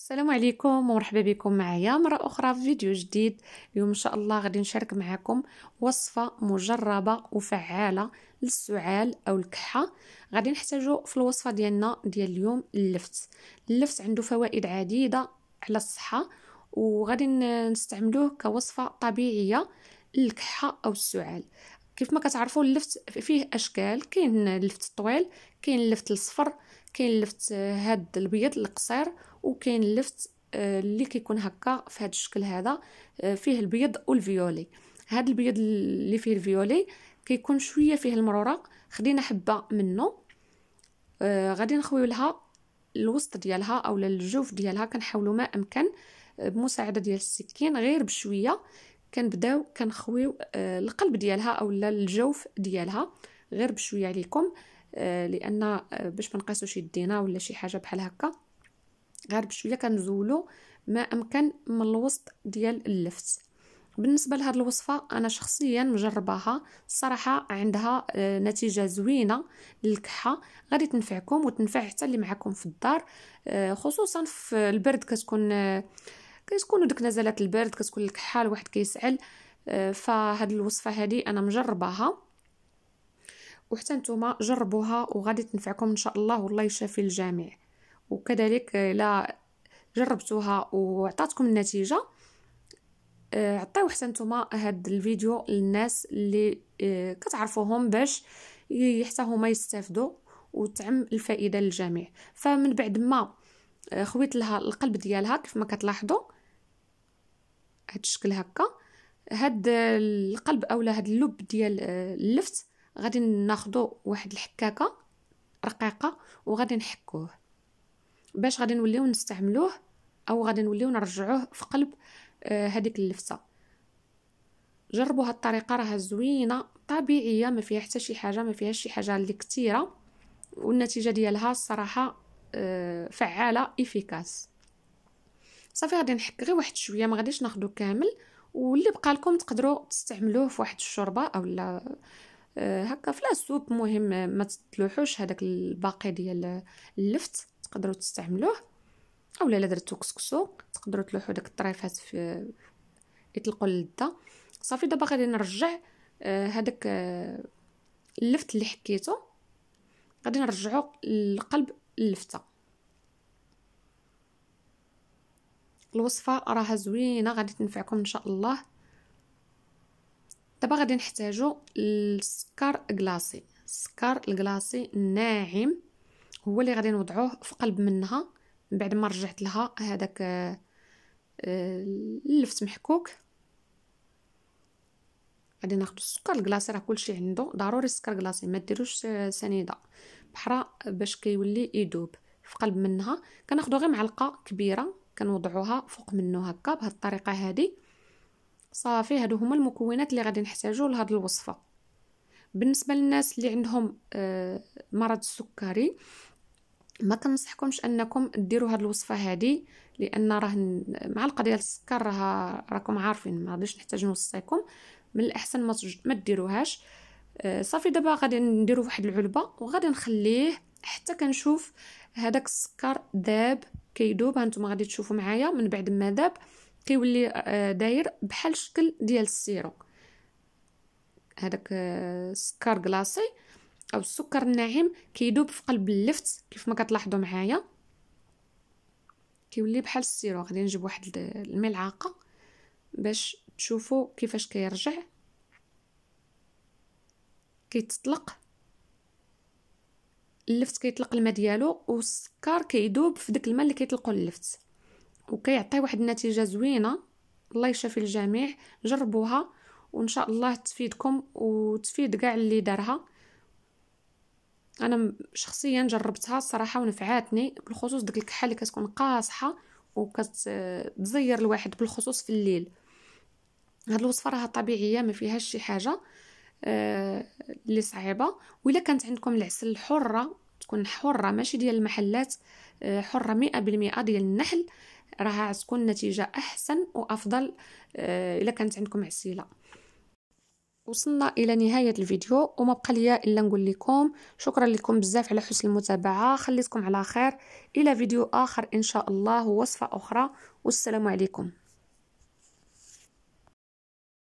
السلام عليكم ومرحبا بكم معايا مرة أخرى في فيديو جديد اليوم إن شاء الله غادي نشارك معكم وصفة مجربة وفعالة للسعال أو الكحة غادي نحتاجو في الوصفة ديالنا ديال اليوم اللفت اللفت عنده فوائد عديدة على الصحة وغادي نستعملوه كوصفة طبيعية للكحة أو السعال كيف ما كتعرفوا اللفت فيه اشكال كاين اللفت الطويل كاين اللفت الصفر كاين اللفت هاد البيض القصير وكاين اللفت آه، اللي كيكون هكا في هذا الشكل هذا آه، فيه البيض والفيولي هذا البيض اللي فيه الفيولي كيكون شويه فيه المروره خدينا حبه منه آه، غادي نخويو لها الوسط ديالها اولا الجوف ديالها كنحاولوا ما امكن بمساعده ديال السكين غير بشويه كنبداو كنخويو القلب ديالها اولا الجوف ديالها غير بشويه عليكم لان باش ما نقاسوش يدينا ولا شي حاجه بحال هكا غير بشويه كنزولو ما امكن من الوسط ديال اللفت بالنسبه لهاد الوصفه انا شخصيا مجرباها الصراحه عندها آه، نتيجه زوينه للكحه غادي تنفعكم وتنفع حتى اللي معكم في الدار آه، خصوصا في البرد كتكون آه، كيكونوا ديك نزلات البرد كتكون الكحه الواحد كيسعل فهاد الوصفه هادي انا مجرباها وحتى نتوما جربوها وغادي تنفعكم ان شاء الله والله يشافي الجميع وكذلك الا جربتوها وعطاتكم النتيجه آه، عطيو حتى نتوما هاد الفيديو للناس اللي آه، كتعرفوهم باش حتى هما يستافدوا وتعم الفائده للجميع فمن بعد ما آه، خويت لها القلب ديالها كيف ما كتلاحظوا هاد الشكل هكا هاد القلب اولا هاد اللب ديال اللفت غادي ناخذ واحد الحكاكه رقيقه وغادي نحكوه باش غادي نوليو نستعملوه او غادي نوليو نرجعوه في قلب آه هذيك اللفسه جربوا هاد الطريقه راها زوينه طبيعيه ما فيها حتى شي حاجه ما فيهاش شي حاجه اللي كثيره والنتيجه ديالها الصراحه آه فعاله افيكاس صافي غادي نحك غير واحد شويه ما غاديش ناخذو كامل واللي بقى لكم تقدروا تستعملوه في واحد الشوربه اولا لا آه، هكا لا سوب مهم ما تلوحوش هذاك الباقي ديال اللفت تقدروا تستعملوه اولا الا درتو كسكسو تقدروا تلوحوا داك الطريفات في يطلقوا اللذه صافي دابا غادي نرجع هذاك آه، آه، اللفت اللي حكيته غادي نرجعو لقلب اللفته الوصفه راها زوينه غادي تنفعكم ان شاء الله دابا غادي نحتاجو السكر كلاصي السكر الكلاصي ناعم هو اللي غادي نوضعوه في قلب منها من بعد ما رجعت لها هذاك آه، آه، اللفت محكوك غادي ناخذ السكر الكلاصي راه كلشي عنده ضروري السكر كلاصي ما ديروش آه، سنيده بحرا باش كيولي يدوب في قلب منها كناخذو غير معلقه كبيره كنوضعوها فوق منه هكا بهذه الطريقه هذه صافي هادو هما المكونات اللي غادي نحتاجو لهاد الوصفه بالنسبه للناس اللي عندهم مرض السكري ما كنصحكمش انكم ديروا هاد الوصفه هادي لان راه معلقه ديال السكر راه راكم عارفين ما غاديش نحتاج نوصيكم من الاحسن ما, تج... ما ديروهاش آه، صافي دابا غادي نديرو واحد العلبه وغادي نخليه حتى كنشوف هذاك السكر ذاب كيدوب هانتوما غادي تشوفوا معايا من بعد ما ذاب كيولي آه، داير بحال الشكل ديال السيرو هذاك السكر آه، سكر كلاصي او السكر الناعم كيدوب في قلب اللفت كيف ما كتلاحظوا معايا كيولي بحال السيرو غادي نجيب واحد الملعقه باش تشوفوا كيفاش كيرجع كيتطلق اللفت كيطلق الماء ديالو والسكر كيدوب في داك الماء اللي كيطلقوا اللفت وكيعطي واحد النتيجه زوينه الله يشافي الجميع جربوها وان شاء الله تفيدكم وتفيد كاع اللي دارها انا شخصيا جربتها الصراحه ونفعاتني بالخصوص ديك الكحه اللي كتكون قاصحه وكتزير الواحد بالخصوص في الليل هاد الوصفه راها طبيعيه ما فيهاش شي حاجه آه، اللي صعيبه والا كانت عندكم العسل الحره تكون حره ماشي ديال المحلات آه، حره مئة بالمئة ديال النحل راها تكون نتيجه احسن وافضل آه، الا كانت عندكم عسيله وصلنا الى نهايه الفيديو وما بقى ليا الا نقول لكم شكرا لكم بزاف على حسن المتابعه خليتكم على خير الى فيديو اخر ان شاء الله وصفه اخرى والسلام عليكم